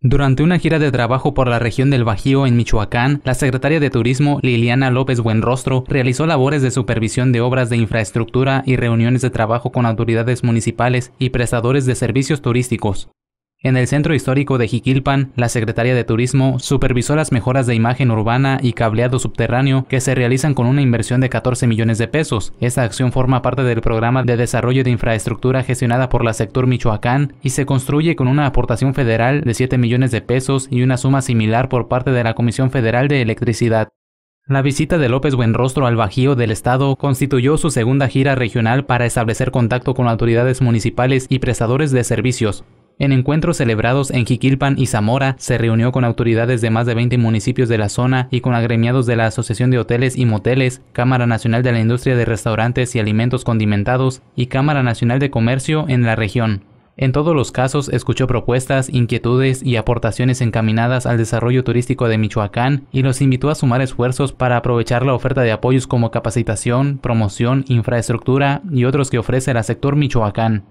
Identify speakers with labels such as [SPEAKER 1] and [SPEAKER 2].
[SPEAKER 1] Durante una gira de trabajo por la región del Bajío en Michoacán, la secretaria de Turismo Liliana López Buenrostro realizó labores de supervisión de obras de infraestructura y reuniones de trabajo con autoridades municipales y prestadores de servicios turísticos. En el centro histórico de Jiquilpan, la secretaria de Turismo supervisó las mejoras de imagen urbana y cableado subterráneo que se realizan con una inversión de 14 millones de pesos. Esta acción forma parte del programa de desarrollo de infraestructura gestionada por la sector Michoacán y se construye con una aportación federal de 7 millones de pesos y una suma similar por parte de la Comisión Federal de Electricidad. La visita de López Buenrostro al Bajío del Estado constituyó su segunda gira regional para establecer contacto con autoridades municipales y prestadores de servicios. En encuentros celebrados en Jiquilpan y Zamora, se reunió con autoridades de más de 20 municipios de la zona y con agremiados de la Asociación de Hoteles y Moteles, Cámara Nacional de la Industria de Restaurantes y Alimentos Condimentados y Cámara Nacional de Comercio en la región. En todos los casos escuchó propuestas, inquietudes y aportaciones encaminadas al desarrollo turístico de Michoacán y los invitó a sumar esfuerzos para aprovechar la oferta de apoyos como capacitación, promoción, infraestructura y otros que ofrece el sector Michoacán.